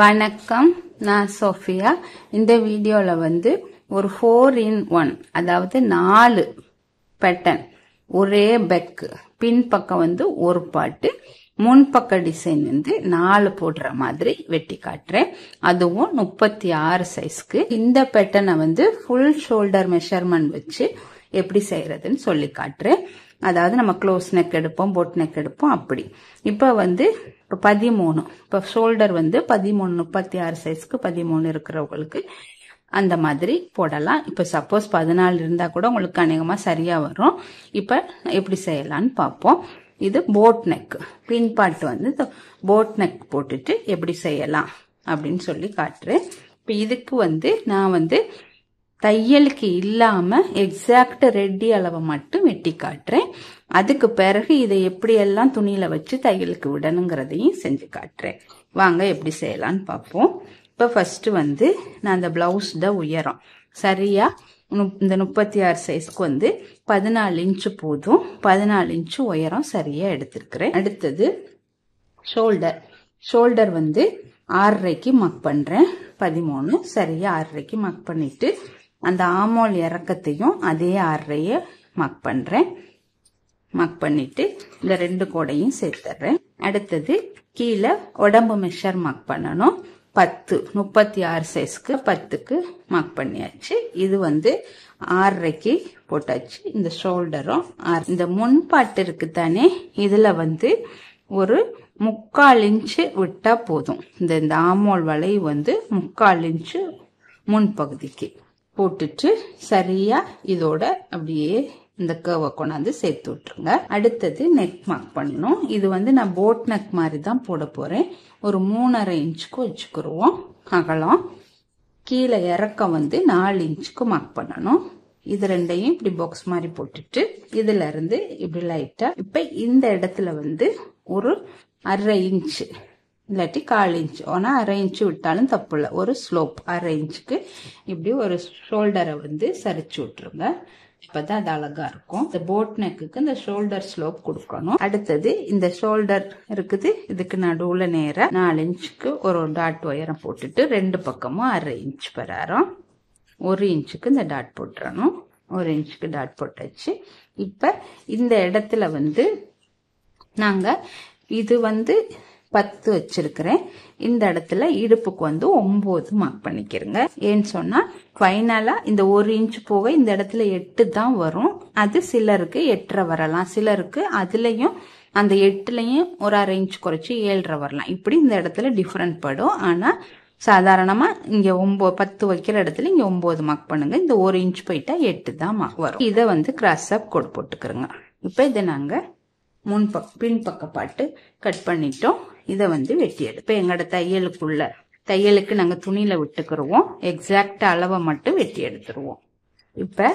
வணக்கம் நான் சோஃபியா இந்த வீடியோவில் வந்து ஒரு ஃபோர் இன் ஒன் அதாவது நாலு பேட்டன் ஒரே பெக்கு பின்பக்கம் வந்து ஒரு பாட்டு முன்பக்க டிசைன் வந்து நாலு போடுற மாதிரி வெட்டி காட்டுறேன் அதுவும் முப்பத்தி ஆறு சைஸ்க்கு இந்த பேட்டனை வந்து ஃபுல் ஷோல்டர் மெஷர்மெண்ட் வச்சு எப்படி செய்யறதுன்னு சொல்லி காட்டுறேன் அதாவது நம்ம க்ளோஸ் நெக் எடுப்போம் போட் நெக் எடுப்போம் அப்படி இப்போ வந்து இப்போ பதிமூணு இப்போ ஷோல்டர் வந்து பதிமூணு முப்பத்தி ஆறு சைஸ்க்கு பதிமூணு இருக்கிறவங்களுக்கு அந்த மாதிரி போடலாம் இப்போ சப்போஸ் பதினாலு இருந்தால் கூட உங்களுக்கு அநேகமாக சரியாக வரும் இப்போ எப்படி செய்யலான்னு பார்ப்போம் இது போட் நெக் பின் பாட்டு வந்து போட் நெக் போட்டுட்டு எப்படி செய்யலாம் அப்படின்னு சொல்லி காட்டுறேன் இப்போ இதுக்கு வந்து நான் வந்து தையலுக்கு இல்லாமல் எக்ஸாக்ட் ரெட்டி அளவை மட்டும் வெட்டி காட்டுறேன் அதுக்கு பிறகு இதை எப்படியெல்லாம் துணியில் வச்சு தையலுக்கு விடணுங்கிறதையும் செஞ்சு காட்டுறேன் வாங்க எப்படி செய்யலான்னு பார்ப்போம் இப்போ ஃபஸ்ட்டு வந்து நான் அந்த பிளவுஸ் தான் உயரம் சரியாக இந்த முப்பத்தி ஆறு சைஸ்க்கு வந்து பதினாலு இன்ச்சு போதும் பதினாலு இன்ச்சு உயரம் சரியாக எடுத்துருக்குறேன் அடுத்தது ஷோல்டர் ஷோல்டர் வந்து ஆறரைக்கு மக் பண்ணுறேன் பதிமூணு சரியாக ஆறரைக்கு மக் பண்ணிவிட்டு அந்த ஆமோல் இறக்கத்தையும் அதே அரையை மக் பண்ணுறேன் மக் பண்ணிட்டு இந்த ரெண்டு கூடையும் சேர்த்துட்றேன் அடுத்தது கீழே உடம்பு மிஷர் மக் பண்ணணும் பத்து முப்பத்தி ஆறு சைஸ்க்கு பத்துக்கு மார்க் பண்ணியாச்சு இது வந்து ஆறரைக்கு போட்டாச்சு இந்த ஷோல்டரும் ஆறு இந்த முன்பாட்டு இருக்கு தானே இதில் வந்து ஒரு முக்கால் இன்ச்சு விட்டால் போதும் இந்த இந்த ஆமோல் வளை வந்து முக்கால் இன்ச்சு முன்பகுதிக்கு போட்டுட்டு சரியாக இதோட அப்படியே இந்த கேர்வை கொண்டாந்து சேர்த்து விட்டுருங்க அடுத்தது நெக் மார்க் பண்ணணும் இது வந்து நான் போட் நெக் மாதிரி தான் போட போகிறேன் ஒரு மூணரை இன்ச்சுக்கு வச்சுக்கிடுவோம் அகலம் கீழே இறக்கம் வந்து நாலு இன்ச்சுக்கு மார்க் பண்ணணும் இது ரெண்டையும் இப்படி பாக்ஸ் மாதிரி போட்டுட்டு இதுல இருந்து இப்படி லைட்டா இப்ப இந்த இடத்துல வந்து ஒரு அரை இன்ச்சு இல்லாட்டி கால் இன்ச் ஆனால் அரை இன்ச்சு விட்டாலும் தப்பு இல்லை ஒரு ஸ்லோப் அரை இன்ச்சுக்கு இப்படி ஒரு ஷோல்டரை வந்து சரிச்சு விட்ருங்க இப்போ தான் அது அழகாக இருக்கும் இந்த போட் நெக்குக்கு இந்த ஷோல்டர் ஸ்லோப் கொடுக்கணும் அடுத்தது இந்த ஷோல்டர் இருக்குது இதுக்கு நடுவில் நேராக நாலு இன்ச்சுக்கு ஒரு டாட் உயரம் போட்டுட்டு ரெண்டு பக்கமும் அரை இன்ச் பராரம் ஒரு இன்ச்சுக்கு இந்த டாட் போட்டுறணும் ஒரு இன்ச்சுக்கு டாட் போட்டாச்சு இப்போ இந்த இடத்துல வந்து நாங்கள் இது வந்து பத்து வச்சிருக்கிறேன் இந்த இடத்துல இடுப்புக்கு வந்து ஒம்பது மார்க் பண்ணிக்கிறேங்க ஏன்னு சொன்னால் ஃபைனலாக இந்த ஒரு இன்ச் போக இந்த இடத்துல எட்டு தான் வரும் அது சிலருக்கு எட்டரை வரலாம் சிலருக்கு அதுலேயும் அந்த எட்டுலயும் ஒரு அரை இன்ச் குறைச்சி ஏழரை வரலாம் இப்படி இந்த இடத்துல டிஃப்ரெண்ட் படும் ஆனால் சாதாரணமாக இங்கே ஒம்போ பத்து வைக்கிற இடத்துல இங்கே ஒன்பது மார்க் பண்ணுங்க இந்த ஒரு இன்ச் போயிட்டா எட்டு தான் மார்க் வரும் இதை வந்து கிராஸ் அப் கொடு போட்டுக்கிறோங்க இப்போ இதை நாங்கள் முன்பக் பின்பக்க பாட்டு கட் பண்ணிட்டோம் இதை வந்து வெட்டி எடுப்போம் எங்களோட தையலுக்குள்ள தையலுக்கு நாங்கள் துணியில் விட்டுக்கிறோம் எக்ஸாக்ட் அளவை மட்டும் வெட்டி எடுத்துருவோம் இப்போ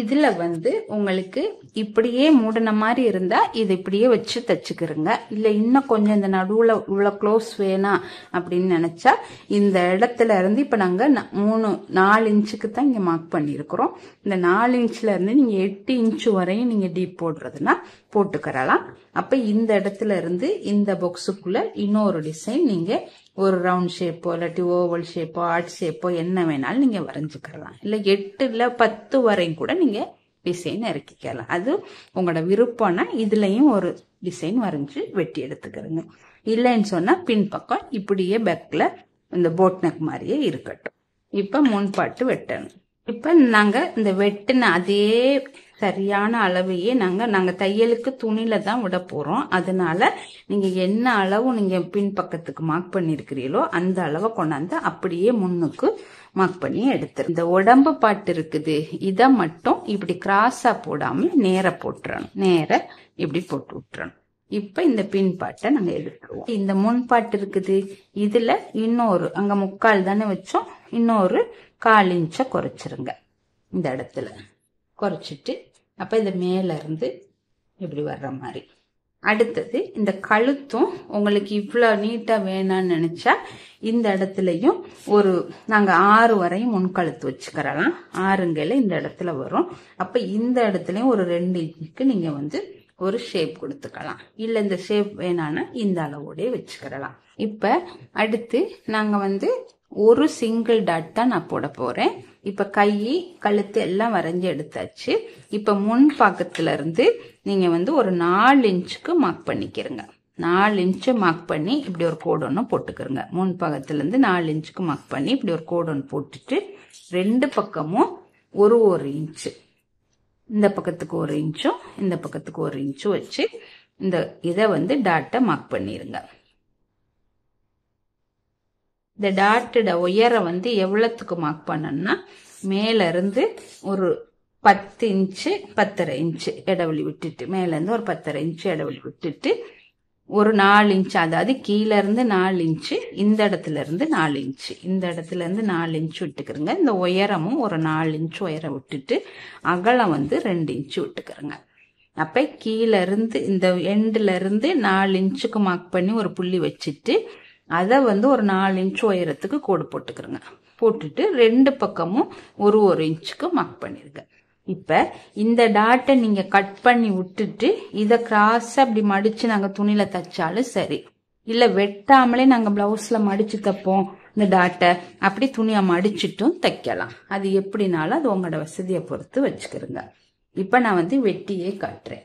இதில் வந்து உங்களுக்கு இப்படியே மூடின மாதிரி இருந்தால் இதை இப்படியே வச்சு தச்சுக்கிறங்க இல்லை இன்னும் கொஞ்சம் இந்த நடுவில் இவ்வளவு க்ளோஸ் வேணாம் அப்படின்னு நினச்சா இந்த இடத்துல இருந்து இப்போ நாங்கள் மூணு நாலு இன்ச்சுக்கு தான் இங்கே மார்க் பண்ணியிருக்கிறோம் இந்த நாலு இன்ச்சில் இருந்து நீங்கள் எட்டு இன்ச்சு வரையும் நீங்கள் டீப் போடுறதுனா போட்டுக்கிறலாம் அப்போ இந்த இடத்துல இருந்து இந்த பாக்ஸுக்குள்ளே இன்னொரு டிசைன் நீங்கள் ஒரு ரவுண்ட் ஷேப்போ இல்லாட்டி ஓவல் ஷேப்போ ஆர்ட் ஷேப்போ என்ன வேணாலும் நீங்கள் வரைஞ்சுக்கலாம் இல்லை எட்டு இல்ல பத்து வரையும் கூட நீங்கள் டிசைன் இறக்கிக்கலாம் அது உங்களோட விருப்பம்னா இதுலேயும் ஒரு டிசைன் வரைஞ்சி வெட்டி எடுத்துக்கிறோங்க இல்லைன்னு சொன்னால் பின்பக்கம் இப்படியே பேக்ல இந்த போட் நெக் மாதிரியே இருக்கட்டும் இப்போ முன்பாட்டு வெட்டணும் இப்போ நாங்கள் இந்த வெட்டின அதே சரியான அளவையே நாங்கள் நாங்கள் தையலுக்கு துணில தான் விட போகிறோம் அதனால நீங்கள் என்ன அளவு நீங்கள் பின்பக்கத்துக்கு மார்க் பண்ணியிருக்கிறீங்களோ அந்த அளவை கொண்டாந்து அப்படியே முன்னுக்கு மார்க் பண்ணி எடுத்து இந்த உடம்பு பாட்டு இருக்குது இதை மட்டும் இப்படி கிராஸாக போடாமல் நேர போட்டுறணும் நேர இப்படி போட்டு விட்டுறணும் இப்போ இந்த பின் பாட்டை நாங்கள் எடுத்துருவோம் இந்த முன் பாட்டு இருக்குது இதில் இன்னொரு அங்கே முக்கால் தானே வச்சோம் இன்னொரு கால் இன்ச்ச குறைச்சிருங்க இந்த இடத்துல குறைச்சிட்டு அப்போ இந்த மேலேருந்து இப்படி வர்ற மாதிரி அடுத்தது இந்த கழுத்தும் உங்களுக்கு இவ்வளோ நீட்டாக வேணான்னு நினச்சா இந்த இடத்துலையும் ஒரு நாங்கள் ஆறு வரையும் முன்கழுத்து வச்சுக்கிறலாம் ஆறுங்கையில் இந்த இடத்துல வரும் அப்போ இந்த இடத்துலையும் ஒரு ரெண்டு இன்ச்சுக்கு நீங்கள் வந்து ஒரு ஷேப் கொடுத்துக்கலாம் இல்லை இந்த ஷேப் வேணான்னா இந்த அளவோடய வச்சுக்கிறலாம் இப்போ அடுத்து நாங்கள் வந்து ஒரு சிங்கிள் டாட் தான் நான் போட போகிறேன் இப்போ கை கழுத்து எல்லாம் வரைஞ்சி எடுத்தாச்சு இப்போ முன் பாக்கத்துல இருந்து நீங்கள் வந்து ஒரு நாலு இன்ச்சுக்கு மார்க் பண்ணிக்கிறங்க நாலு இன்ச்சு மார்க் பண்ணி இப்படி ஒரு கோடு ஒன்று போட்டுக்கிறங்க முன் பக்கத்துலேருந்து நாலு இன்ச்சுக்கு மார்க் பண்ணி இப்படி ஒரு கோடு ஒன்று போட்டுட்டு ரெண்டு பக்கமும் ஒரு ஒரு இன்ச்சு இந்த பக்கத்துக்கு ஒரு இன்ச்சும் இந்த பக்கத்துக்கு ஒரு இன்ச்சும் வச்சு இந்த இதை வந்து டாட்டை மார்க் பண்ணிடுங்க இந்த டாட்டோட உயரம் வந்து எவ்வளோத்துக்கு மார்க் பண்ணணும்னா மேலேருந்து ஒரு பத்து இன்ச்சு பத்தரை இன்ச்சு இடைவெளி விட்டுட்டு மேலேருந்து ஒரு பத்தரை இன்ச்சு இடவெளி விட்டுட்டு ஒரு நாலு இன்ச்சு அதாவது கீழேருந்து நாலு இன்ச்சு இந்த இடத்துல இருந்து நாலு இன்ச்சு இந்த இடத்துல இருந்து நாலு இன்ச்சு விட்டுக்கிறங்க இந்த உயரமும் ஒரு நாலு இன்ச்சு உயரம் விட்டுட்டு அகலம் வந்து ரெண்டு இன்ச்சு விட்டுக்கிறங்க அப்போ கீழேருந்து இந்த எண்டில் இருந்து நாலு இன்ச்சுக்கு மார்க் பண்ணி ஒரு புள்ளி வச்சுட்டு அதை வந்து ஒரு நாலு இன்ச் உயரத்துக்கு கோடு போட்டுக்கிறோங்க போட்டுட்டு ரெண்டு பக்கமும் ஒரு ஒரு இன்ச்சுக்கு மார்க் பண்ணிருங்க இப்போ இந்த டாட்டை நீங்கள் கட் பண்ணி விட்டுட்டு இதை கிராஸ் அப்படி மடித்து நாங்கள் துணியில் தைச்சாலும் சரி இல்லை வெட்டாமலே நாங்கள் ப்ளவுஸில் மடித்து தைப்போம் இந்த டாட்டை அப்படி துணியை மடிச்சிட்டும் தைக்கலாம் அது எப்படினாலும் அது உங்களோட வசதியை பொறுத்து வச்சுக்கிறோங்க இப்போ நான் வந்து வெட்டியே காட்டுறேன்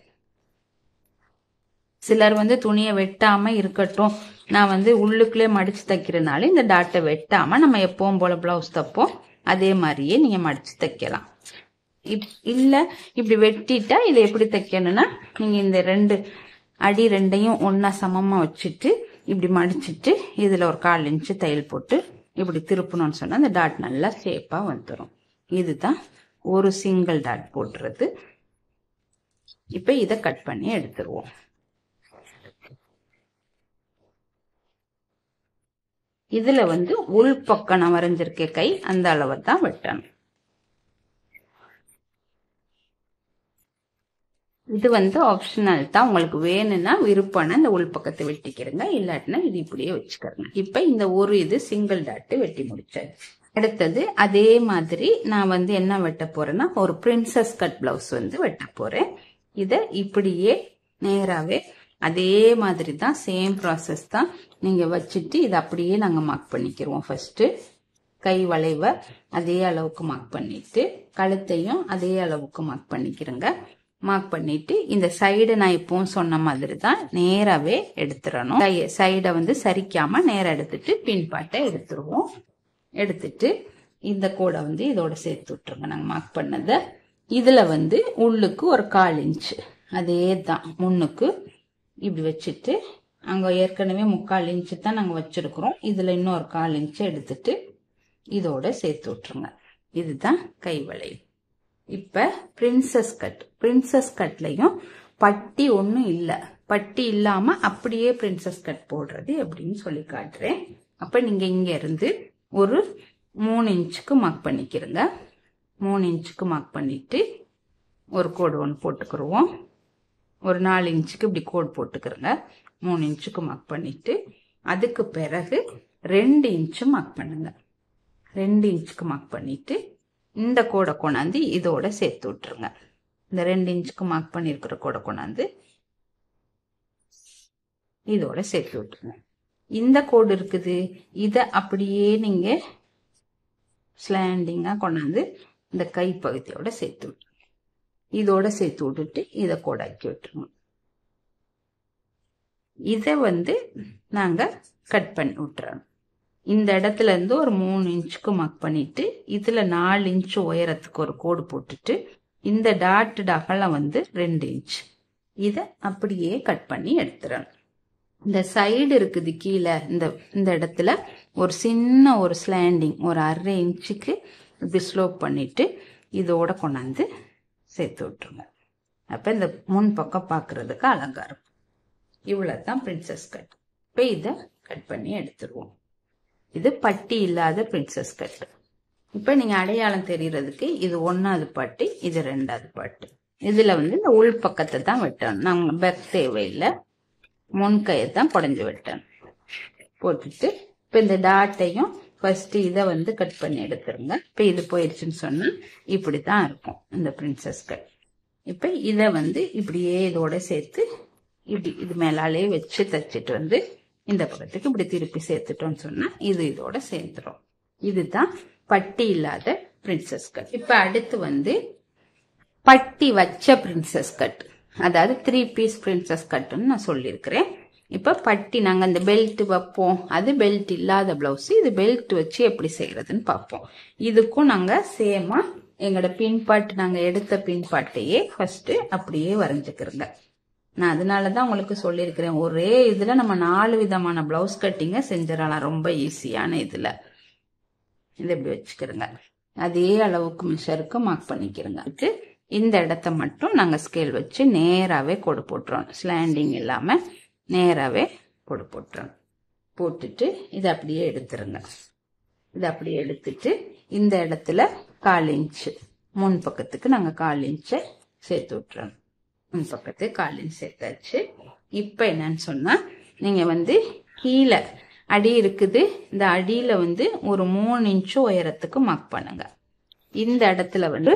சிலர் வந்து துணியை வெட்டாமல் இருக்கட்டும் நான் வந்து உள்ளுக்குள்ளே மடித்து தைக்கிறதுனால இந்த டாட்டை வெட்டாமல் நம்ம எப்பவும் போல் ப்ளவுஸ் தைப்போம் அதே மாதிரியே நீங்கள் மடித்து தைக்கலாம் இப் இல்லை இப்படி வெட்டிட்டா இதை எப்படி தைக்கணும்னா நீங்கள் இந்த ரெண்டு அடி ரெண்டையும் ஒன்றா சமமாக வச்சுட்டு இப்படி மடிச்சுட்டு இதில் ஒரு கால் இன்ச்சு தையல் போட்டு இப்படி திருப்பணும்னு சொன்னால் அந்த டாட் நல்லா ஷேப்பாக வந்துடும் இதுதான் ஒரு சிங்கிள் டாட் போடுறது இப்போ இதை கட் பண்ணி எடுத்துருவோம் இதுல வந்து பக்கம் நான் வரைஞ்சிருக்க கை அந்த அளவு தான் வெட்டணும் இது வந்து ஆப்ஷனல் தான் உங்களுக்கு வேணும்னா விருப்பம்னா இந்த உள்பக்கத்தை வெட்டிக்கிறங்க இல்லாட்டினா இது இப்படியே வச்சுக்கிறேங்க இப்போ இந்த ஒரு இது சிங்கிள் டாட்டு வெட்டி முடிச்சாச்சு அடுத்தது அதே மாதிரி நான் வந்து என்ன வெட்ட போறேன்னா ஒரு பிரின்சஸ் கட் பிளவுஸ் வந்து வெட்ட போறேன் இதை இப்படியே நேராகவே அதே மாதிரி தான் சேம் ப்ராசஸ் தான் நீங்கள் வச்சுட்டு இதை அப்படியே நாங்கள் மார்க் பண்ணிக்கிறோம் ஃபஸ்ட்டு கை வளைவை அதே அளவுக்கு மார்க் பண்ணிட்டு கழுத்தையும் அதே அளவுக்கு மார்க் பண்ணிக்கிறேங்க மார்க் பண்ணிட்டு இந்த சைடு நான் இப்போவும் சொன்ன மாதிரி தான் நேராகவே எடுத்துடணும் சைடை வந்து சரிக்காம நேராக எடுத்துட்டு பின்பாட்டை எடுத்துருவோம் எடுத்துட்டு இந்த கூடை வந்து இதோட சேர்த்து விட்டுருங்க நாங்கள் மார்க் பண்ணதை இதில் வந்து உள்ளுக்கு ஒரு கால் இன்ச்சு அதே தான் முன்னுக்கு இப்படி வச்சுட்டு அங்கே ஏற்கனவே முக்கால் இன்ச்சு தான் நாங்கள் வச்சுருக்குறோம் இதில் இன்னொரு கால் இன்ச்சு எடுத்துட்டு இதோட சேர்த்து விட்ருங்க இதுதான் கை இப்ப இப்போ பிரின்சஸ் கட் பிரின்சஸ் கட்லயும் பட்டி ஒன்றும் இல்லை பட்டி இல்லாமல் அப்படியே பிரின்சஸ் கட் போடுறது அப்படின்னு சொல்லி காட்டுறேன் அப்போ நீங்கள் இங்கேருந்து ஒரு மூணு இன்ச்சுக்கு மார்க் பண்ணிக்கிறங்க மூணு இன்ச்சுக்கு மார்க் பண்ணிட்டு ஒரு கோடு ஒன்று போட்டுக்கிருவோம் ஒரு நாலு இன்ச்சுக்கு இப்படி கோட் போட்டுக்கிறேங்க மூணு இன்ச்சுக்கு மக் பண்ணிவிட்டு அதுக்கு பிறகு ரெண்டு இன்ச்சு மக் பண்ணுங்க ரெண்டு இன்ச்சுக்கு மக் பண்ணிவிட்டு இந்த கோடை கொண்டாந்து இதோட சேர்த்து விட்டுருங்க இந்த ரெண்டு இன்ச்சுக்கு மக் பண்ணியிருக்கிற கோடை கொண்டாந்து இதோட சேர்த்து விட்டுருங்க இந்த கோடு இருக்குது இதை அப்படியே நீங்கள் ஸ்லாண்டிங்காக கொண்டாந்து இந்த கைப்பகுதியோட சேர்த்து விட்டுருங்க இதோட சேர்த்து விட்டுட்டு இதை கோடாக்கி விட்டுருங்க இதை வந்து நாங்கள் கட் பண்ணி விட்டுறோம் இந்த இடத்துல இருந்து ஒரு மூணு இன்ச்சுக்கு மக் பண்ணிட்டு இதில் நாலு இன்ச்சு உயரத்துக்கு ஒரு கோடு போட்டுட்டு இந்த டாட்டு அகலம் வந்து ரெண்டு இன்ச் இதை அப்படியே கட் பண்ணி எடுத்துறோம் இந்த சைடு இருக்குது கீழே இந்த இந்த இடத்துல ஒரு சின்ன ஒரு ஸ்லாண்டிங் ஒரு அரை இன்ச்சுக்கு இப்படி ஸ்லோப் பண்ணிட்டு இதோட கொண்டாந்து சேர்த்து விட்டுருங்க அப்போ இந்த முன் பக்கம் பார்க்குறதுக்கு அலங்காரம் இவ்வளோ தான் பிரின்சஸ் கட் இப்போ இதை கட் பண்ணி எடுத்துருவோம் இது பட்டி இல்லாத பிரின்சஸ் கட் இப்போ நீங்கள் அடையாளம் தெரிகிறதுக்கு இது ஒன்றாவது பாட்டு இது ரெண்டாவது பாட்டு இதில் வந்து இந்த உள் பக்கத்தை தான் வெட்டணும் நாங்கள் பெக் தேவையில்லை முன்கையை தான் புடஞ்சு வெட்டணும் போட்டுட்டு இப்போ இந்த டாட்டையும் ஃபர்ஸ்ட் இதை வந்து கட் பண்ணி எடுத்துருங்க இப்போ இது போயிடுச்சுன்னு சொன்னால் இப்படி தான் இருக்கும் இந்த பிரின்சஸ் கட் இப்போ இதை வந்து இப்படியே இதோட சேர்த்து இப்படி இது மேலாலே வச்சு தச்சிட்டு வந்து இந்த பக்கத்துக்கு இப்படி திருப்பி சேர்த்துட்டோன்னு சொன்னால் இது இதோட சேர்த்துடும் இதுதான் பட்டி இல்லாத பிரின்சஸ் கட் இப்போ அடுத்து வந்து பட்டி வச்ச பிரின்சஸ் கட் அதாவது த்ரீ பீஸ் பிரின்சஸ் கட்டுன்னு நான் சொல்லியிருக்கிறேன் இப்போ பட்டி நாங்கள் இந்த பெல்ட் வைப்போம் அது பெல்ட் இல்லாத ப்ளவுஸு இது பெல்ட் வச்சு எப்படி செய்கிறதுன்னு பார்ப்போம் இதுக்கும் நாங்கள் சேமாக எங்களோட பின்பாட்டு நாங்கள் எடுத்த பின்பாட்டையே ஃபஸ்ட்டு அப்படியே வரைஞ்சிக்கிறோங்க நான் அதனால தான் உங்களுக்கு சொல்லியிருக்கிறேன் ஒரே இதில் நம்ம நாலு விதமான ப்ளவுஸ் கட்டிங்கை செஞ்சிடலாம் ரொம்ப ஈஸியான இதில் இதை இப்படி வச்சுக்கிறோங்க அதே அளவுக்கு மிஷருக்கு மார்க் பண்ணிக்கிறோங்க அதுக்கு இந்த இடத்த மட்டும் நாங்கள் ஸ்கேல் வச்சு நேராகவே கொடு போட்டுறோம் ஸ்லாண்டிங் இல்லாமல் நேராகவே போடு போட்டுருங்க போட்டுட்டு இதை அப்படியே எடுத்துருங்க இதை அப்படியே எடுத்துட்டு இந்த இடத்துல கால் இன்ச்சு முன் பக்கத்துக்கு நாங்கள் கால் இன்ச்சை சேர்த்து விட்டுறோம் முன் பக்கத்து கால் இன்ச் சேர்த்தாச்சு இப்போ என்னன்னு சொன்னால் நீங்கள் வந்து கீழே அடி இருக்குது இந்த அடியில் வந்து ஒரு மூணு இன்ச்சு உயரத்துக்கு மக் பண்ணுங்கள் இந்த இடத்துல வந்து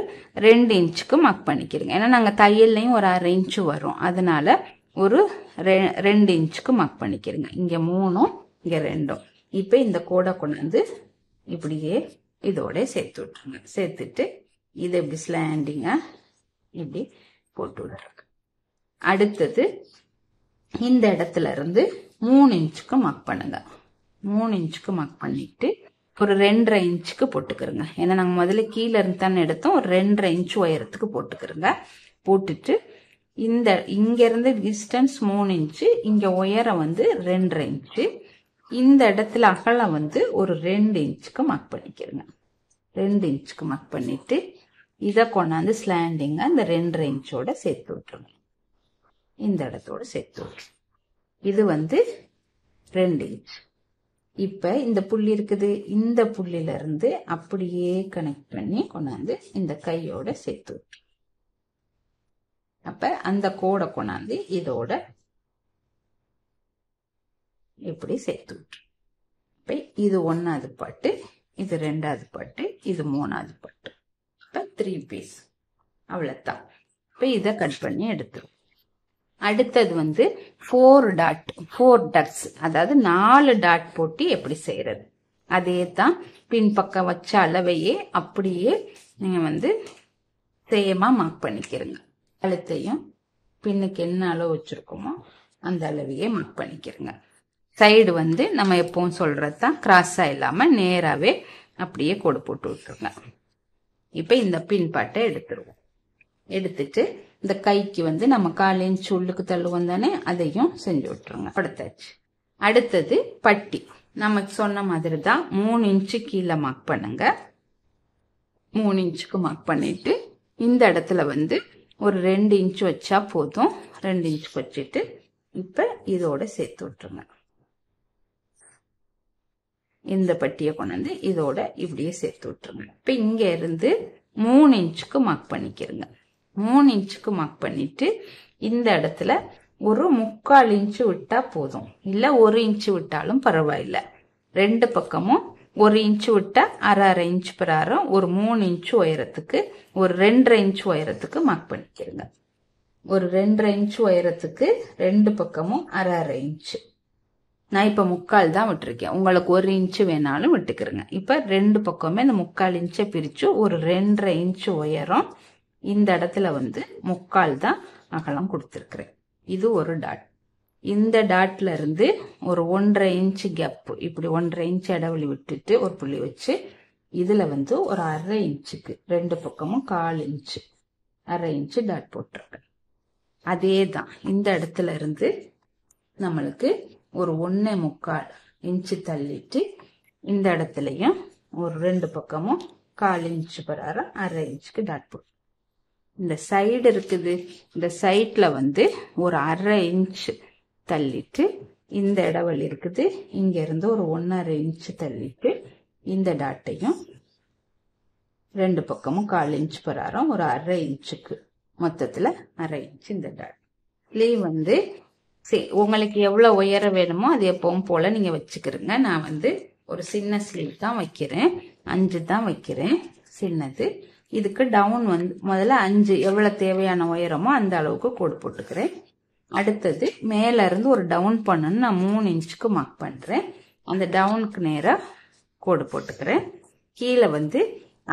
ரெண்டு இன்ச்சுக்கு மக் பண்ணிக்கிறீங்க ஏன்னா நாங்கள் தையல்லையும் ஒரு அரை இன்ச்சு வரும் அதனால ஒரு ரெ ரெண்டு இன்ச்சுக்கு மார்க் பண்ணிக்கிறேங்க இங்கே மூணும் இங்கே ரெண்டும் இப்போ இந்த கோடை கொண்டாந்து இப்படியே இதோட சேர்த்து விட்ருங்க சேர்த்துட்டு இது இப்படி ஸ்லாண்டிங்காக இப்படி போட்டு விட்ருங்க அடுத்தது இந்த இடத்துல இருந்து மூணு இன்ச்சுக்கு மார்க் பண்ணுங்க மூணு இன்ச்சுக்கு மார்க் பண்ணிட்டு ஒரு ரெண்டரை இன்ச்சுக்கு போட்டுக்கிறோங்க ஏன்னா நாங்கள் முதல்ல கீழே இருந்து தானே எடுத்தோம் ஒரு ரெண்டரை இன்ச்சு உயரத்துக்கு போட்டுக்கிறோங்க போட்டுட்டு இந்த இங்கேருந்து டிஸ்டன்ஸ் மூணு இன்ச்சு இங்கே உயரம் வந்து ரெண்டரை இன்ச்சு இந்த இடத்துல அகலம் வந்து ஒரு ரெண்டு இன்ச்சுக்கு மக் பண்ணிக்கிறேங்க ரெண்டு இன்ச்சுக்கு மக் பண்ணிவிட்டு இதை கொண்டாந்து ஸ்லாண்டிங்காக இந்த ரெண்டரை இன்ச்சோட சேர்த்து விட்டுருங்க இந்த இடத்தோட சேர்த்து விட்டுரு இது வந்து ரெண்டு இன்ச் இப்போ இந்த புள்ளி இருக்குது இந்த புள்ளியிலேருந்து அப்படியே கனெக்ட் பண்ணி கொண்டாந்து இந்த கையோட சேர்த்து விட்டுரு அப்போ அந்த கோடை கொண்டாந்து இதோட இப்படி சேர்த்து விட்டுரு இப்போ இது ஒன்றாவது பாட்டு இது ரெண்டாவது பாட்டு இது மூணாவது பாட்டு இப்போ த்ரீ பீஸ் அவ்வளோத்தான் இப்போ இதை கட் பண்ணி எடுத்துரும் அடுத்தது வந்து ஃபோர் டாட் ஃபோர் டட்ஸ் அதாவது நாலு டாட் போட்டு எப்படி செய்கிறது அதே தான் பின்பக்கம் வச்ச அளவையே அப்படியே நீங்கள் வந்து சேமாக மார்க் பண்ணிக்கிறீங்க அழுத்தையும் பின்னுக்கு என்ன அளவு வச்சுருக்கோமோ அந்த அளவையே மக் பண்ணிக்கிறங்க சைடு வந்து நம்ம எப்பவும் சொல்கிறது தான் கிராஸாக இல்லாமல் நேராகவே அப்படியே கொடு போட்டு விட்டுருங்க இப்போ இந்த பின்பாட்டை எடுத்துருவோம் எடுத்துட்டு இந்த கைக்கு வந்து நம்ம காலையும் சுள்ளுக்கு தள்ளுவோம் தானே அதையும் செஞ்சு விட்டுருங்க அடுத்தாச்சு அடுத்தது பட்டி நமக்கு சொன்ன மாதிரி தான் மூணு இன்ச்சு கீழே மார்க் பண்ணுங்க மூணு இன்ச்சுக்கு மார்க் பண்ணிட்டு இந்த இடத்துல வந்து ஒரு ரெண்டு இன்ச் வச்சா போதும் ரெண்டு இன்ச்சு வச்சுட்டு இப்போ இதோட சேர்த்து விட்டுருங்க இந்த பட்டியை கொண்டாந்து இதோட இப்படியே சேர்த்து விட்டுருங்க இப்போ இங்கே இருந்து மூணு இன்ச்சுக்கு மார்க் பண்ணிக்கிறங்க மூணு இன்ச்சுக்கு மார்க் பண்ணிட்டு இந்த இடத்துல ஒரு முக்கால் இன்ச்சு விட்டா போதும் இல்லை ஒரு இன்ச்சு விட்டாலும் பரவாயில்ல ரெண்டு பக்கமும் ஒரு இன்ச்சு விட்டால் அரை அரை இன்ச் பிராரம் ஒரு மூணு இன்ச்சு உயரத்துக்கு ஒரு ரெண்டரை இன்ச்சு உயரத்துக்கு மார்க் பண்ணிக்கிறங்க ஒரு ரெண்டரை இன்ச்சு உயரத்துக்கு ரெண்டு பக்கமும் அரை அரை இன்ச்சு நான் இப்போ முக்கால் தான் விட்டுருக்கேன் உங்களுக்கு ஒரு இன்ச்சு வேணாலும் விட்டுக்கிறேங்க இப்போ ரெண்டு பக்கமே இந்த முக்கால் இன்ச்சை பிரிச்சு ஒரு ரெண்டரை இன்ச்சு உயரம் இந்த இடத்துல வந்து முக்கால் தான் அகலம் கொடுத்துருக்குறேன் இது ஒரு டாட் இந்த டாட்ல இருந்து ஒரு ஒன்றரை இன்ச்சு கேப்பு இப்படி ஒன்றரை இன்ச்சு இடவெளி விட்டுட்டு ஒரு புள்ளி வச்சு இதில் வந்து ஒரு அரை இன்ச்சுக்கு ரெண்டு பக்கமும் கால் இன்ச்சு அரை இன்ச்சு டாட் போட்டிருக்கேன் அதே தான் இந்த இடத்துல இருந்து நம்மளுக்கு ஒரு ஒன்னே முக்கால் இன்ச்சு தள்ளிட்டு இந்த இடத்துலையும் ஒரு ரெண்டு பக்கமும் கால் இன்ச்சு பரார அரை இன்ச்சுக்கு டாட் போட்டு இந்த சைடு இருக்குது இந்த சைட்ல வந்து ஒரு அரை இன்ச்சு தள்ளிட்டு இந்த இடவல் இருக்குது இங்கேருந்து ஒரு ஒன்றரை இன்ச்சு தள்ளிட்டு இந்த டாட்டையும் ரெண்டு பக்கமும் கால் இன்ச் பராரம் ஒரு அரை இன்ச்சுக்கு மொத்தத்தில் அரை இன்ச் இந்த டாட் லீவ் வந்து உங்களுக்கு எவ்வளோ உயரம் வேணுமோ அது எப்பவும் போல் நீங்கள் வச்சுக்கிறீங்க நான் வந்து ஒரு சின்ன ஸ்லீவ் தான் வைக்கிறேன் அஞ்சு தான் வைக்கிறேன் சின்னது இதுக்கு டவுன் வந்து முதல்ல அஞ்சு எவ்வளோ தேவையான உயரமோ அந்த அளவுக்கு கோடு போட்டுக்கிறேன் அடுத்தது மேலேருந்து ஒரு டவுன் பண்ணுன்னு நான் மூணு இன்ச்சுக்கு மார்க் பண்ணுறேன் அந்த டவுனுக்கு நேராக கோடு போட்டுக்கிறேன் கீழே வந்து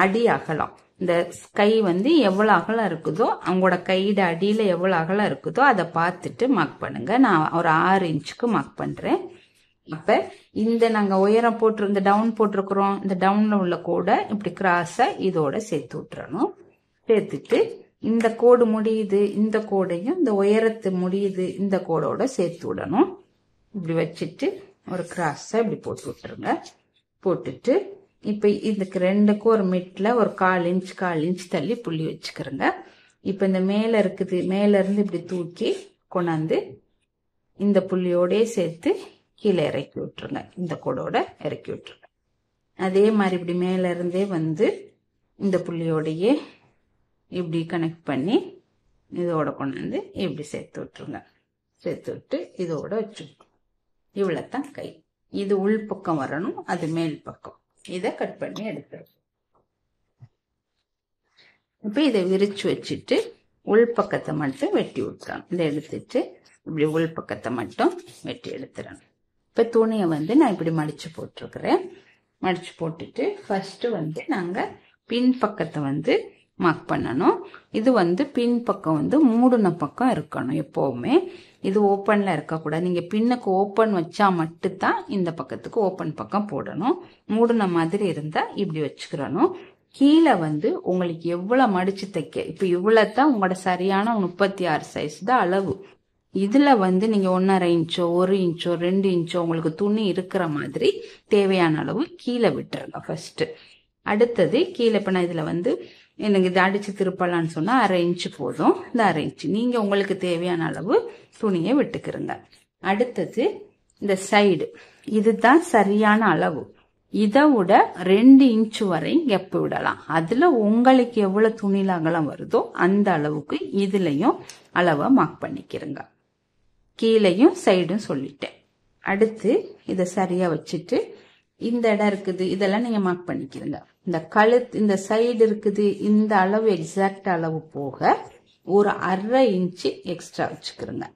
அடி அகலம் இந்த கை வந்து எவ்வளோ அகலம் இருக்குதோ அவங்களோட கையோட அடியில் எவ்வளோ அகலம் இருக்குதோ அதை பார்த்துட்டு மார்க் பண்ணுங்கள் நான் ஒரு ஆறு இன்ச்சுக்கு மார்க் பண்ணுறேன் அப்போ இந்த நாங்கள் உயரம் போட்டு இந்த டவுன் போட்டிருக்கிறோம் இந்த டவுனில் உள்ள கூட இப்படி கிராஸை இதோட சேர்த்து விட்டுறணும் சேர்த்துட்டு இந்த கோடு முடியுது இந்த கோடையும் இந்த உயரத்து முடியுது இந்த கோடோட சேர்த்து விடணும் இப்படி வச்சுட்டு ஒரு கிராஸை இப்படி போட்டு விட்டுருங்க போட்டுட்டு இப்போ இதுக்கு ரெண்டுக்கும் ஒரு மிட்டில் ஒரு கால் இன்ச் கால் இன்ச் தள்ளி புள்ளி வச்சுக்கிறோங்க இப்போ இந்த மேலே இருக்குது மேலேருந்து இப்படி தூக்கி கொண்டாந்து இந்த புள்ளியோடே சேர்த்து கீழே இறக்கி விட்டுருங்க இந்த கோடோட இறக்கி விட்டுருங்க அதே மாதிரி இப்படி மேலேருந்தே வந்து இந்த புள்ளியோடையே இப்படி கனெக்ட் பண்ணி இதோட கொண்டாந்து இப்படி சேர்த்து விட்டுருங்க சேர்த்து விட்டு இதோட வச்சுக்கணும் இவ்வளோத்தான் கை இது உள் பக்கம் வரணும் அது மேல் பக்கம் இதை கட் பண்ணி எடுத்துருவோம் இப்போ இதை விரிச்சு வச்சுட்டு உள் பக்கத்தை மட்டும் வெட்டி விட்டுறோம் இதை எடுத்துட்டு இப்படி உள் பக்கத்தை மட்டும் வெட்டி எடுத்துடணும் இப்போ துணியை வந்து நான் இப்படி மடித்து போட்டிருக்கிறேன் மடித்து போட்டுட்டு ஃபஸ்ட்டு வந்து நாங்கள் பின் பக்கத்தை வந்து மார்க் பண்ணணும் இது வந்து பின் பக்கம் வந்து மூடின பக்கம் இருக்கணும் எப்போவுமே இது ஓப்பனில் இருக்கக்கூடாது நீங்கள் பின்னுக்கு ஓப்பன் வச்சா மட்டும்தான் இந்த பக்கத்துக்கு ஓப்பன் பக்கம் போடணும் மூடின மாதிரி இருந்தால் இப்படி வச்சுக்கிறணும் கீழே வந்து உங்களுக்கு எவ்வளோ மடித்து தைக்க இப்போ இவ்வளோ தான் உங்களோட சரியான முப்பத்தி ஆறு சைஸ் தான் அளவு இதில் வந்து நீங்கள் ஒன்றரை இன்ச்சோ ஒரு இன்ச்சோ ரெண்டு இன்ச்சோ உங்களுக்கு துணி இருக்கிற மாதிரி தேவையான அளவு கீழே விட்டுருங்க ஃபஸ்ட்டு அடுத்தது கீழே இப்போ நான் இதில் வந்து எனக்கு இதை அடித்து திருப்பலான்னு சொன்னால் அரை இன்ச்சு போதும் இந்த அரை இன்ச்சு நீங்கள் உங்களுக்கு தேவையான அளவு துணியை விட்டுக்கிறங்க அடுத்தது இந்த சைடு இதுதான் சரியான அளவு இதை விட ரெண்டு இன்ச்சு வரை எப்போ விடலாம் அதில் உங்களுக்கு எவ்வளோ துணியில் அகலம் வருதோ அந்த அளவுக்கு இதுலேயும் அளவை மார்க் பண்ணிக்கிறங்க கீழையும் சைடும் சொல்லிட்டேன் அடுத்து இதை சரியாக வச்சுட்டு இந்த இடம் இருக்குது இதெல்லாம் நீங்க மார்க் பண்ணிக்கிறீங்க இந்த கழுத் இந்த சைடு இருக்குது இந்த அளவு எக்ஸாக்ட் அளவு போக ஒரு அரை இன்ச்சு எக்ஸ்ட்ரா வச்சுக்கிறோங்க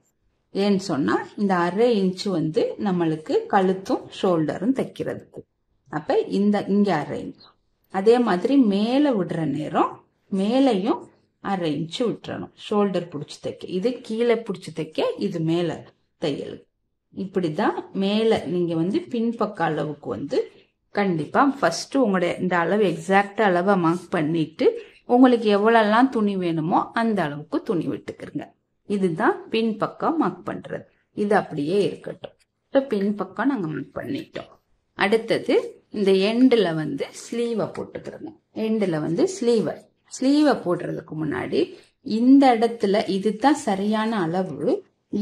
ஏன்னு சொன்னா இந்த அரை இன்ச்சு வந்து நம்மளுக்கு கழுத்தும் ஷோல்டரும் தைக்கிறதுக்கு அப்ப இந்த இங்க அரை இன்ச்சு அதே மாதிரி மேலே விடுற நேரம் மேலையும் அரை இன்ச்சு விட்டுறணும் ஷோல்டர் பிடிச்சி தைக்க இது கீழே பிடிச்சி தைக்க இது மேலே தையலுக்கு இப்படி தான் மேலே நீங்கள் வந்து பின்பக்க அளவுக்கு வந்து கண்டிப்பாக ஃபஸ்ட்டு உங்களுடைய இந்த அளவு எக்ஸாக்ட் அளவை மார்க் பண்ணிவிட்டு உங்களுக்கு எவ்வளோலாம் துணி வேணுமோ அந்த அளவுக்கு துணி விட்டுக்கிறங்க இதுதான் பின்பக்கம் மார்க் பண்ணுறது இது அப்படியே இருக்கட்டும் இப்போ பின்பக்கம் நாங்கள் மார்க் பண்ணிட்டோம் அடுத்தது இந்த எண்டில் வந்து ஸ்லீவை போட்டுக்கிறோங்க எண்டில் வந்து ஸ்லீவை ஸ்லீவை போடுறதுக்கு முன்னாடி இந்த இடத்துல இதுதான் சரியான அளவு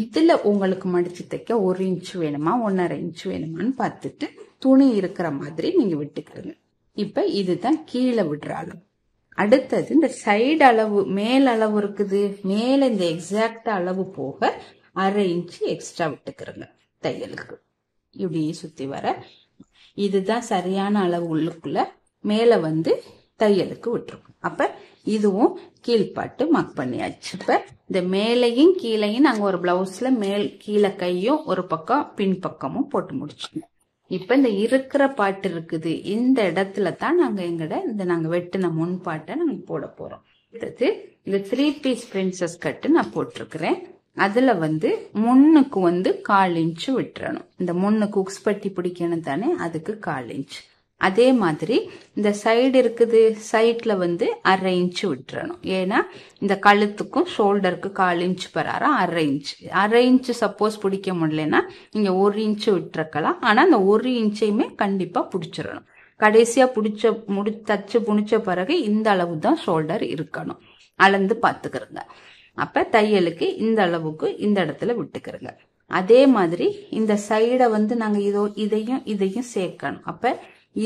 இதில் உங்களுக்கு மடித்து தைக்க ஒரு இன்ச்சு வேணுமா ஒன்றரை இன்ச்சு வேணுமான்னு பார்த்துட்டு துணி இருக்கிற மாதிரி நீங்கள் விட்டுக்கிறீங்க இப்போ இதுதான் கீழே விடுற அளவு அடுத்தது இந்த சைடு அளவு மேல் அளவு இருக்குது மேலே இந்த எக்ஸாக்ட் அளவு போக அரை இன்ச்சு எக்ஸ்ட்ரா விட்டுக்கிறோங்க தையலுக்கு இப்படி சுற்றி வர இதுதான் சரியான அளவு உள்ளுக்குள்ள மேலே வந்து தையலுக்கு விட்டுருக்கும் அப்போ இதுவும் கீழ்பாட்டு மக் பண்ணியாச்சு இப்ப இந்த மேலையும் கீழையும் நாங்கள் ஒரு பிளவுஸ்ல மேல் கீழே கையும் ஒரு பக்கம் பின் பக்கமும் போட்டு முடிச்சிக்கணும் இப்போ இந்த இருக்கிற பாட்டு இருக்குது இந்த இடத்துல தான் நாங்கள் எங்கட இந்த நாங்கள் வெட்டின முன் பாட்டை நாங்கள் போட போறோம் அடுத்தது இந்த த்ரீ பீஸ் பிரின்சஸ் கட்டு நான் போட்டிருக்கிறேன் அதில் வந்து முன்னுக்கு வந்து கால் இன்ச்சு விட்டுறணும் இந்த முன்னுக்கு பட்டி பிடிக்கணும் தானே அதுக்கு கால் இன்ச்சு அதே மாதிரி இந்த சைடு இருக்குது சைட்ல வந்து அரை இன்ச்சு விட்டுறணும் ஏன்னா இந்த கழுத்துக்கும் ஷோல்டருக்கு கால் இன்ச்சு பராரம் அரை இன்ச்சு அரை இன்ச்சு சப்போஸ் பிடிக்க முடியலன்னா நீங்கள் ஒரு இன்ச்சு விட்டுருக்கலாம் ஆனால் அந்த ஒரு இன்ச்சையுமே கண்டிப்பாக பிடிச்சிடணும் கடைசியாக பிடிச்ச முடி தச்சு புடிச்ச பிறகு இந்த அளவு தான் ஷோல்டர் இருக்கணும் அளந்து பாத்துக்கிறங்க அப்போ தையலுக்கு இந்த அளவுக்கு இந்த இடத்துல விட்டுக்கிறங்க அதே மாதிரி இந்த சைடை வந்து நாங்கள் இதோ இதையும் இதையும் சேர்க்கணும் அப்போ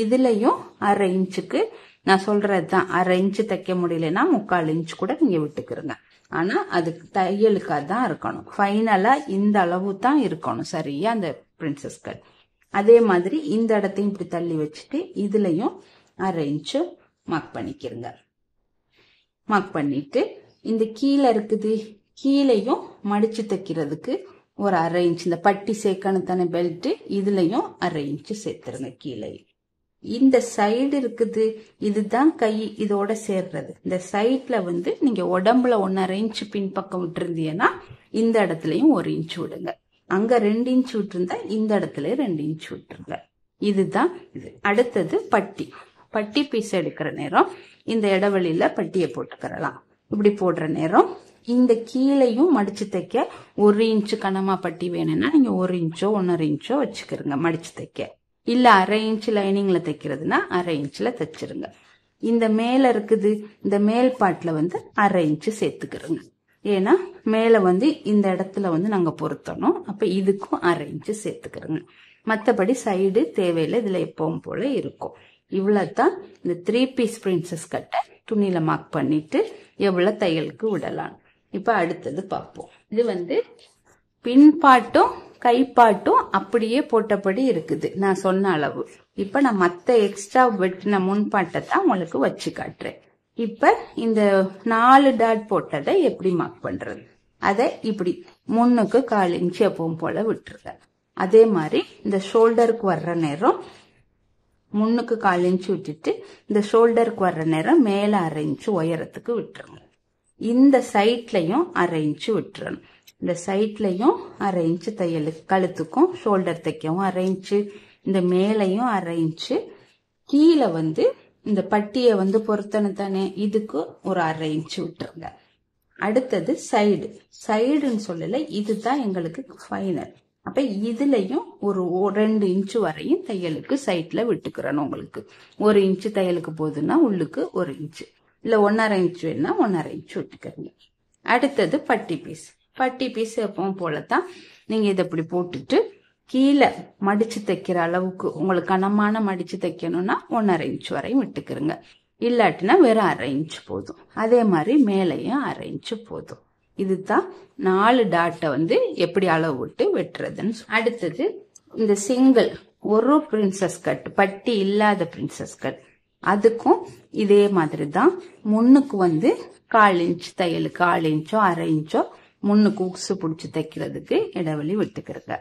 இதுலயும் அரை இன்ச்சுக்கு நான் சொல்றதுதான் தான் அரை இன்ச்சு தைக்க முடியலன்னா முக்கால் இன்ச் கூட நீங்க விட்டுக்கிறங்க ஆனா அதுக்கு தையலுக்காக தான் இருக்கணும் ஃபைனலா இந்த அளவு தான் இருக்கணும் சரியா அந்த பிரின்சஸ் கட் அதே மாதிரி இந்த இடத்தையும் இப்படி தள்ளி வச்சுட்டு இதுலயும் அரை இன்ச்சு மார்க் பண்ணிக்கிறங்க மார்க் பண்ணிட்டு இந்த கீழே இருக்குது கீழையும் மடிச்சு தைக்கிறதுக்கு ஒரு அரை இன்ச் இந்த பட்டி சேர்க்கணும் தானே பெல்ட்டு இதுலையும் அரை இன்ச்சு சேர்த்துருங்க கீழே இந்த சைடு இருக்குது இதுதான் கை இதோட சேர்றது இந்த சைட்ல வந்து நீங்க உடம்புல ஒன்னரை இன்ச்சு பின்பக்கம் விட்டுருந்தீங்கன்னா இந்த இடத்துலயும் ஒரு இன்ச்சு விடுங்க அங்க ரெண்டு இன்ச்சு விட்டுருந்தா இந்த இடத்துல ரெண்டு இன்ச்சு விட்டுருங்க இதுதான் இது அடுத்தது பட்டி பட்டி பீஸ் எடுக்கிற நேரம் இந்த இடவெளியில பட்டியை போட்டுக்கிறலாம் இப்படி போடுற நேரம் இந்த கீழையும் மடிச்சு தைக்க ஒரு இன்ச்சு கனமா பட்டி வேணும்னா நீங்க ஒரு இன்ச்சோ ஒன்னரை இன்ச்சோ வச்சுக்கிறங்க மடிச்சு தைக்க இல்லை அரை இன்ச் லைனிங்கில் தைக்கிறதுனா அரை இன்ச்சில் தைச்சிருங்க இந்த மேலே இருக்குது இந்த மேல் பாட்டில் வந்து அரை இன்ச்சு சேர்த்துக்கிறோங்க ஏன்னா மேலே வந்து இந்த இடத்துல வந்து நாங்கள் பொருத்தணும் அப்போ இதுக்கும் அரை இன்ச்சு சேர்த்துக்கிறோங்க மற்றபடி சைடு தேவையில்லை இதில் எப்பவும் போல் இருக்கும் இவ்வளோ தான் இந்த த்ரீ பீஸ் பிரின்சஸ் கட்டை துணியில் மார்க் பண்ணிவிட்டு எவ்வளோ தையலுக்கு விடலாம் இப்போ அடுத்தது பார்ப்போம் இது வந்து பின்பாட்டும் கைப்பாட்டும் அப்படியே போட்டபடி இருக்குது நான் சொன்ன அளவு இப்போ நான் மற்ற எக்ஸ்ட்ரா வெட்டின முன்பாட்டை தான் உங்களுக்கு வச்சு காட்டுறேன் இப்போ இந்த நாலு டாட் போட்டதை எப்படி மார்க் பண்ணுறது அதை இப்படி முன்னுக்கு கால் இன்ச்சு எப்பவும் போல விட்டுருங்க அதே மாதிரி இந்த ஷோல்டருக்கு வர்ற நேரம் முன்னுக்கு கால் இன்ச்சு விட்டுட்டு இந்த ஷோல்டருக்கு வர்ற நேரம் மேலே அரை இன்ச்சு உயரத்துக்கு விட்டுருங்க இந்த சைட்லையும் அரை இன்ச்சு விட்டுறணும் இந்த சைட்லையும் அரை இன்ச்சு தையல் கழுத்துக்கும் ஷோல்டர் தைக்கவும் அரை இன்ச்சு இந்த மேலையும் அரை இன்ச்சு கீழே வந்து இந்த பட்டியை வந்து பொருத்தனை தானே இதுக்கு ஒரு அரை இன்ச்சு விட்டுருங்க அடுத்தது சைடு சைடுன்னு சொல்லல இதுதான் எங்களுக்கு ஃபைனல் அப்ப இதுலயும் ஒரு ரெண்டு இன்ச்சு வரையும் தையலுக்கு சைட்ல விட்டுக்கிறோம் உங்களுக்கு ஒரு இன்ச்சு தையலுக்கு போகுதுன்னா உள்ளுக்கு ஒரு இன்ச்சு இல்ல ஒன்னரை இன்ச்சு வேணா ஒன்னரை இன்ச்சு விட்டுக்கிறீங்க அடுத்தது பட்டி பீஸ் பட்டி பீஸ் எப்பவும் போல தான் நீங்கள் இதை இப்படி போட்டுட்டு கீழே மடித்து தைக்கிற அளவுக்கு உங்களுக்கு கனமான மடித்து தைக்கணும்னா ஒன்றரை இன்ச் வரையும் விட்டுக்கிறங்க இல்லாட்டினா வெறும் அரை இன்ச் போதும் அதே மாதிரி மேலையும் அரை இன்ச்சு போதும் இதுதான் நாலு டாட்டை வந்து எப்படி அளவு விட்டு வெட்டுறதுன்னு அடுத்தது இந்த சிங்கிள் ஒரு பிரின்சஸ் கட் பட்டி இல்லாத பிரின்சஸ் கட் அதுக்கும் இதே மாதிரி தான் முன்னுக்கு வந்து கால் இன்ச் தையலுக்கு கால் இன்ச்சோ அரை இன்ச்சோ முன்னு கூக்ஸு பிடிச்சி தைக்கிறதுக்கு இடைவெளி விட்டுக்கிறங்க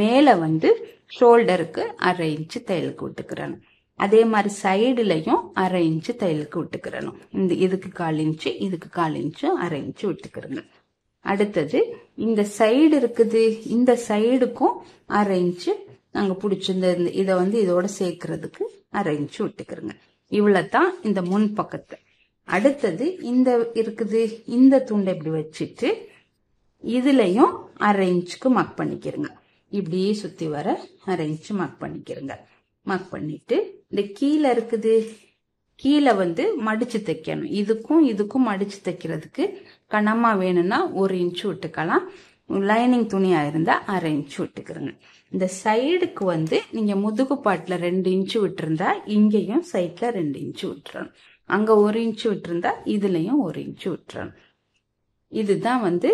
மேலே வந்து ஷோல்டருக்கு அரை இன்ச்சு தையலுக்கு விட்டுக்கிறணும் அதே மாதிரி சைடுலையும் அரை இன்ச்சு தையலுக்கு விட்டுக்கிறணும் இந்த இதுக்கு கால் இன்ச்சு இதுக்கு கால் இன்ச்சு அரை இன்ச்சு விட்டுக்கிறங்க அடுத்தது இந்த சைடு இருக்குது இந்த சைடுக்கும் அரை இன்ச்சு நாங்கள் பிடிச்சிருந்த இந்த இதை வந்து இதோட சேர்க்கறதுக்கு அரை இன்ச்சு விட்டுக்கிறோங்க இவ்வளோ தான் இந்த முன் பக்கத்தை அடுத்தது இந்த இருக்குது இந்த துண்டை இப்படி வச்சுட்டு இதுலேயும் அரைஞ்சுக்கு மக் பண்ணிக்கிறங்க இப்படியே சுற்றி வர அரைஞ்சு மக் பண்ணிக்கிறங்க மக் பண்ணிட்டு இந்த கீழே இருக்குது கீழே வந்து மடிச்சு தைக்கணும் இதுக்கும் இதுக்கும் மடிச்சு தைக்கிறதுக்கு கனமா வேணும்னா ஒரு இன்ச்சு விட்டுக்கலாம் லைனிங் துணியாக இருந்தால் அரை இன்ச்சு விட்டுக்கிறங்க இந்த சைடுக்கு வந்து நீங்கள் முதுகு பாட்டுல ரெண்டு இன்ச்சு விட்டுருந்தா இங்கேயும் சைட்ல ரெண்டு இன்ச்சு விட்டுறணும் அங்கே ஒரு இன்ச்சு விட்டுருந்தா இதுலயும் ஒரு இன்ச்சு விட்டுறணும் இதுதான் வந்து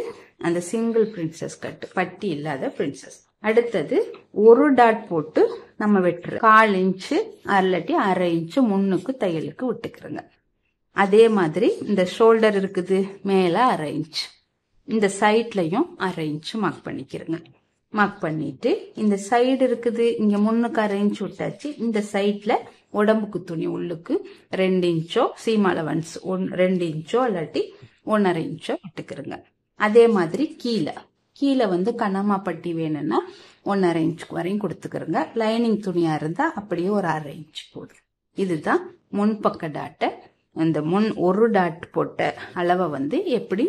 அந்த சிங்கிள் பிரின்சஸ் கட்டு பட்டி இல்லாத பிரின்சஸ் அடுத்தது ஒரு டாட் போட்டு நம்ம வெட்டுறோம் கால் இன்ச்சு அல்லாட்டி அரை இன்ச்சு முன்னுக்கு தையலுக்கு விட்டுக்கிறோங்க அதே மாதிரி இந்த ஷோல்டர் இருக்குது மேலே அரை இன்ச் இந்த சைட்லையும் அரை இன்ச்சு மார்க் பண்ணிக்கிறோங்க மார்க் பண்ணிட்டு இந்த சைடு இருக்குது இங்க முன்னுக்கு அரை இன்ச் விட்டாச்சு இந்த சைட்ல உடம்புக்கு துணி உள்ளுக்கு ரெண்டு இன்ச்சோ சீமாலவன்ஸ் ஒன் ரெண்டு இன்ச்சோ இல்லாட்டி ஒன்றரை இன்ச்சை விட்டுக்கிறோங்க அதே மாதிரி கீழே கீழே வந்து கண்ணாமாப்பட்டி வேணும்னா ஒன்றரை இன்ச்சுக்கு வரையும் கொடுத்துக்கிறோங்க லைனிங் துணியாக இருந்தால் அப்படியே ஒரு அரை இன்ச் போதும் இதுதான் முன்பக்க டாட்டை இந்த முன் ஒரு டாட் போட்ட அளவை வந்து எப்படி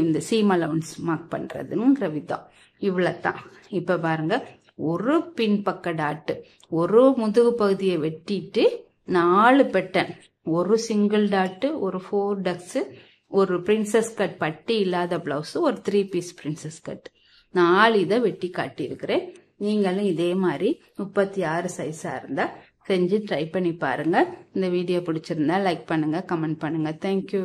இந்த சீம் அலவுன்ஸ் மார்க் பண்ணுறதுங்கிற விதம் இவ்வளோ தான் இப்போ பாருங்கள் ஒரு பின்பக்க டாட்டு ஒரு முதுகு பகுதியை வெட்டிட்டு நாலு பெட்டன் ஒரு சிங்கிள் டாட்டு ஒரு ஃபோர் டக்ஸு ஒரு பிரின்சஸ் கட் பட்டி இல்லாத பிளவுஸ் ஒரு த்ரீ பீஸ் பிரின்சஸ் கட் நாலு இதை வெட்டி காட்டியிருக்கிறேன் நீங்களும் இதே மாதிரி முப்பத்தி ஆறு சைஸாக இருந்தால் செஞ்சு ட்ரை பண்ணி பாருங்கள் இந்த வீடியோ பிடிச்சிருந்தா லைக் பண்ணுங்கள் கமெண்ட் பண்ணுங்கள் தேங்க்யூ